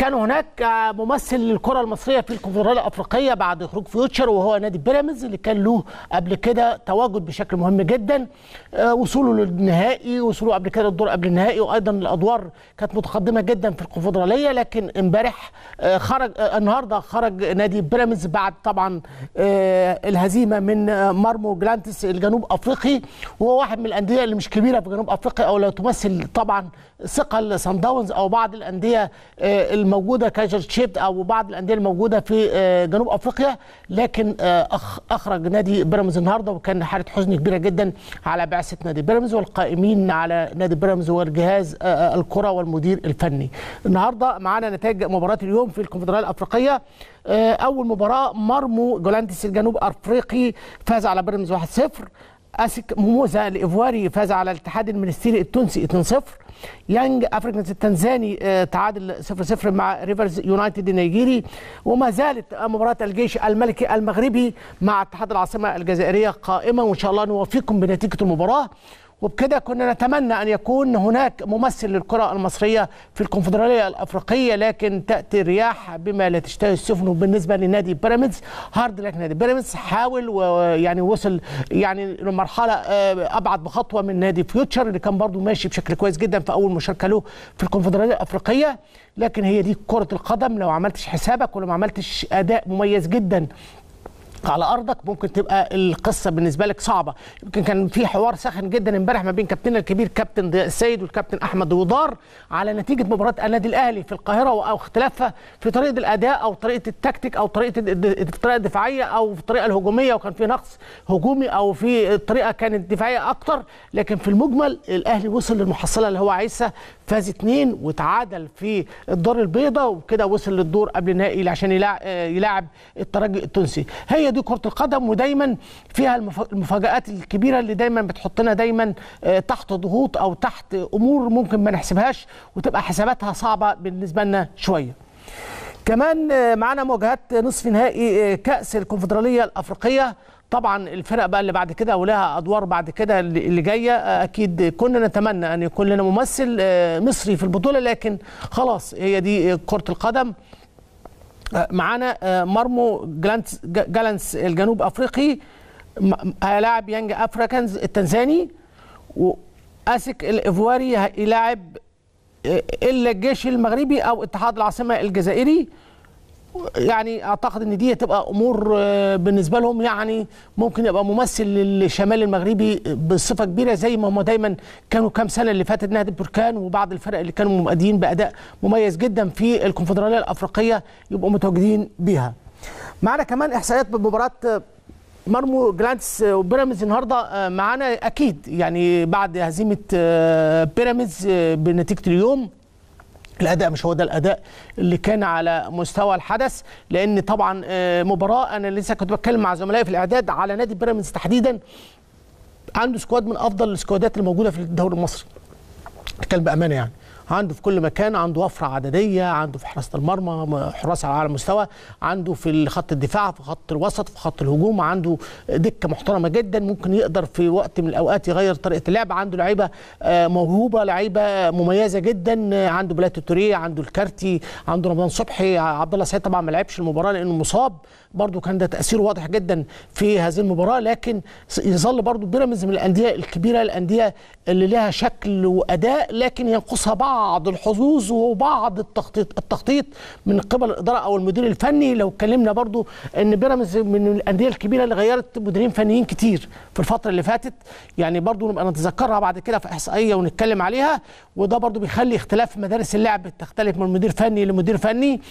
كان هناك ممثل للكرة المصرية في الكونفدرالية الأفريقية بعد خروج فيوتشر وهو نادي بيراميدز اللي كان له قبل كده تواجد بشكل مهم جدا آه، وصوله للنهائي وصوله قبل كده للدور قبل النهائي وأيضا الأدوار كانت متقدمة جدا في الكونفدرالية لكن امبارح آه، خرج آه، النهارده خرج نادي بيراميدز بعد طبعا الهزيمة من مرمو جلانتس الجنوب أفريقي وهو واحد من الأندية اللي مش كبيرة في جنوب أفريقيا أو لا تمثل طبعا ثقل سان داونز أو بعض الأندية موجوده كايزر تشيبت او بعض الانديه الموجوده في آه، جنوب افريقيا لكن آه، اخرج نادي بيراميدز النهارده وكان حاله حزن كبيره جدا على بعثه نادي بيراميدز والقائمين على نادي بيراميدز والجهاز آه، الكره والمدير الفني. النهارده معانا نتائج مباراه اليوم في الكونفدراليه الافريقيه اول مباراه مرمو جولانتس الجنوب افريقي فاز على بيراميدز 1-0 اسك موزا الايفواري فاز على الاتحاد المنستيري التونسي 2-0 يانج افريكانز التنزاني آه، تعادل 0-0 مع ريفرز يونايتد النيجيري وما زالت مباراه الجيش الملكي المغربي مع اتحاد العاصمه الجزائريه قائمه وان شاء الله نوفيكم بنتيجه المباراه وبكده كنا نتمنى أن يكون هناك ممثل للكرة المصرية في الكونفدرالية الأفريقية لكن تأتي الرياح بما لا تشتهي السفن وبالنسبة لنادي بيراميدز هارد لك نادي بيراميدز حاول ويعني وصل يعني لمرحلة آه، أبعد بخطوة من نادي فيوتشر اللي كان برضه ماشي بشكل كويس جدا في أول مشاركة له في الكونفدرالية الأفريقية لكن هي دي كرة القدم لو عملتش حسابك ولو ما عملتش أداء مميز جدا على ارضك ممكن تبقى القصه بالنسبه لك صعبه يمكن كان في حوار ساخن جدا امبارح ما بين كابتننا الكبير كابتن السيد والكابتن احمد ودار على نتيجه مباراه النادي الاهلي في القاهره او اختلافها في طريقه الاداء او طريقه التكتيك او طريقه الطريقه الدفاعيه او في الطريقه الهجوميه وكان في نقص هجومي او في طريقه كانت دفاعيه اكتر لكن في المجمل الاهلي وصل للمحصله اللي هو عايزها فاز اثنين وتعادل في الدور البيضاء وكده وصل للدور قبل النهائي عشان يلاعب الترجي التونسي هي دي كره القدم ودايما فيها المفاجات الكبيره اللي دايما بتحطنا دايما آه، تحت ضغوط او تحت امور ممكن ما نحسبهاش وتبقى حساباتها صعبه بالنسبه لنا شويه كمان آه، معانا مواجهات نصف نهائي آه، كاس الكونفدراليه الافريقيه طبعا الفرق بقى اللي بعد كده ولها ادوار بعد كده اللي جايه اكيد كنا نتمنى ان يكون لنا ممثل مصري في البطوله لكن خلاص هي دي كره القدم آه، معانا آه، مرمو جلانس الجنوب افريقي هيلاعب آه، يانج افريكانز التنزاني واسك الايفواري هيلاعب الا الجيش المغربي او اتحاد العاصمه الجزائري يعني اعتقد ان دي هتبقى امور آه، بالنسبه لهم يعني ممكن يبقى ممثل للشمال المغربي بصفه كبيره زي ما هم دايما كانوا كام سنه اللي فاتت نهضه البركان وبعض الفرق اللي كانوا مؤدين باداء مميز جدا في الكونفدراليه الافريقيه يبقوا متواجدين بيها. معانا كمان احصائيات بمباراه آه، مرمو جلانتس وبيراميدز النهارده آه، معانا اكيد يعني بعد هزيمه بيراميدز بنتيجه اليوم الاداء مش هو ده الاداء اللي كان على مستوى الحدث لان طبعا آه، مباراه انا لسه كنت بتكلم مع زملائي في الاعداد على نادي بيراميدز تحديدا عنده سكواد من افضل السكوادات الموجوده في الدوري المصري اتكلم بامانه يعني عنده في كل مكان عنده وفره عدديه عنده في حراسه المرمى حراس على اعلى مستوى عنده في خط الدفاع في خط الوسط في خط الهجوم عنده دكه محترمه جدا ممكن يقدر في وقت من الاوقات يغير طريقه اللعب عنده لعيبه آه، موهوبه لعيبه آه، مميزه جدا آه، عنده بلاتو توريه عنده الكارتي عنده رمضان صبحي عبد الله سعيد طبعا ما لعبش المباراه لانه مصاب برضه كان ده تاثيره واضح جدا في هذه المباراه لكن يظل برضه بيراميدز من الانديه الكبيره الانديه اللي لها شكل واداء لكن ينقصها بعض بعض الحظوظ وبعض التخطيط التخطيط من قبل الاداره او المدير الفني لو اتكلمنا برضو ان بيراميدز من الانديه الكبيره اللي غيرت مديرين فنيين كتير في الفتره اللي فاتت يعني برضو نبقى نتذكرها بعد كده في احصائيه ونتكلم عليها وده برضو بيخلي اختلاف مدارس اللعب تختلف من مدير فني لمدير فني